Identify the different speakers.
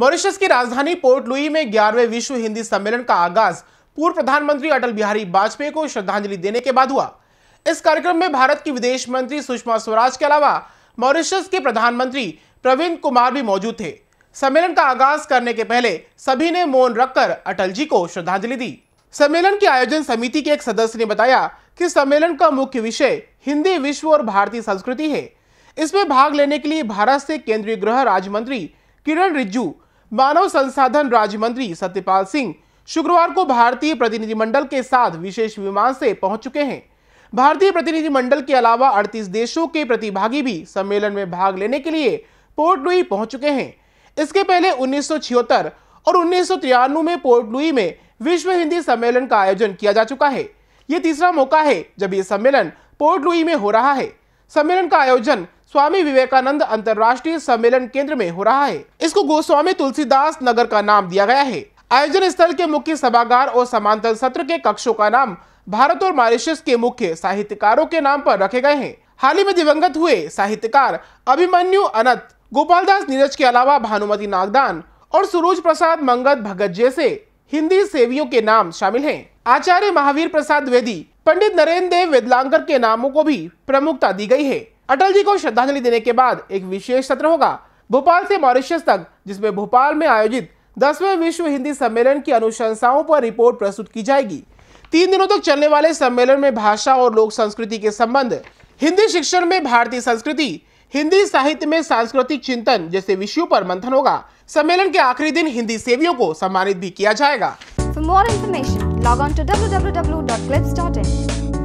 Speaker 1: Mauritius की राजधानी port Louis में ग्यारहवें विश्व हिंदी सम्मेलन का आगाज पूर्व प्रधानमंत्री अटल बिहारी वाजपेयी को श्रद्धांजलि देने के बाद हुआ इस कार्यक्रम में भारत की विदेश मंत्री सुषमा स्वराज के अलावा मॉरिशस के प्रधानमंत्री प्रवीण कुमार भी मौजूद थे सम्मेलन का आगाज करने के पहले सभी ने मौन रखकर अटल जी को श्रद्धांजलि दी सम्मेलन की आयोजन समिति के एक सदस्य ने बताया कि सम्मेलन का मुख्य विषय हिंदी विश्व और भारतीय संस्कृति है इसमें भाग लेने के लिए भारत से केंद्रीय गृह राज्य मंत्री किरण रिज्जू मानव संसाधन राज्य मंत्री सत्यपाल सिंह शुक्रवार को भारतीय प्रतिनिधिमंडल के साथ विशेष विमान से पहुंच चुके हैं भारतीय प्रतिनिधिमंडल के अलावा 38 देशों के प्रतिभागी भी सम्मेलन में भाग लेने के लिए पोर्ट लुई पहुंच चुके हैं इसके पहले उन्नीस और उन्नीस में पोर्ट लुई में विश्व हिंदी सम्मेलन का आयोजन किया जा चुका है ये तीसरा मौका है जब ये सम्मेलन पोर्ट लुई में हो रहा है सम्मेलन का आयोजन स्वामी विवेकानंद अंतर्राष्ट्रीय सम्मेलन केंद्र में हो रहा है इसको गोस्वामी तुलसीदास नगर का नाम दिया गया है आयोजन स्थल के मुख्य सभागार और समांतर सत्र के कक्षों का नाम भारत और मॉरिशस के मुख्य साहित्यकारों के नाम पर रखे गए हैं हाल ही में दिवंगत हुए साहित्यकार अभिमन्यु अनंत गोपाल दास नीरज के अलावा भानुमति नागदान और सुरोज प्रसाद मंगत भगत जैसे हिंदी सेवियों के नाम शामिल हैं आचार्य महावीर प्रसाद वेदी पंडित नरेंद्र देव वेदलांकर के नामों को भी प्रमुखता दी गई है अटल जी को श्रद्धांजलि देने के बाद एक विशेष सत्र होगा भोपाल से मॉरिशियस तक जिसमें भोपाल में आयोजित दसवें विश्व हिंदी सम्मेलन की अनुशंसाओं पर रिपोर्ट प्रस्तुत की जाएगी तीन दिनों तक चलने वाले सम्मेलन में भाषा और लोक संस्कृति के संबंध हिंदी शिक्षण में भारतीय संस्कृति हिंदी साहित्य में सांस्कृतिक चिंतन जैसे विषयों पर मंथन होगा सम्मेलन के आखिरी दिन हिंदी सेवियों को सम्मानित भी किया जाएगा for more information log on to W